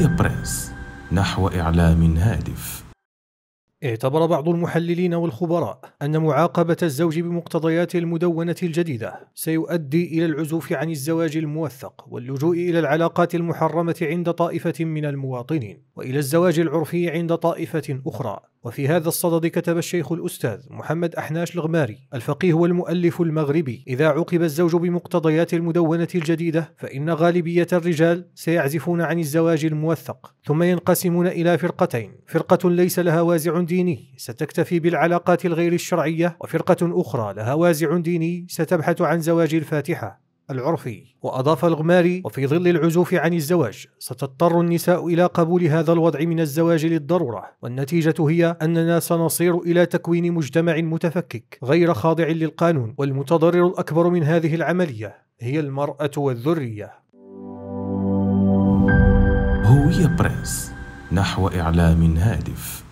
العربية بريس نحو إعلام هادف اعتبر بعض المحللين والخبراء أن معاقبة الزوج بمقتضيات المدونة الجديدة سيؤدي إلى العزوف عن الزواج الموثق واللجوء إلى العلاقات المحرمة عند طائفة من المواطنين وإلى الزواج العرفي عند طائفة أخرى وفي هذا الصدد كتب الشيخ الأستاذ محمد أحناش الغماري الفقيه والمؤلف المغربي إذا عوقب الزوج بمقتضيات المدونة الجديدة فإن غالبية الرجال سيعزفون عن الزواج الموثق ثم ينقسمون إلى فرقتين فرقة ليس لها وازع ديني ستكتفي بالعلاقات الغير الشرعية وفرقة أخرى لها وازع ديني ستبحث عن زواج الفاتحة العرفي وأضاف الغماري وفي ظل العزوف عن الزواج ستضطر النساء إلى قبول هذا الوضع من الزواج للضرورة والنتيجة هي أننا سنصير إلى تكوين مجتمع متفكك غير خاضع للقانون والمتضرر الأكبر من هذه العملية هي المرأة والذرية هوية بريس نحو إعلام هادف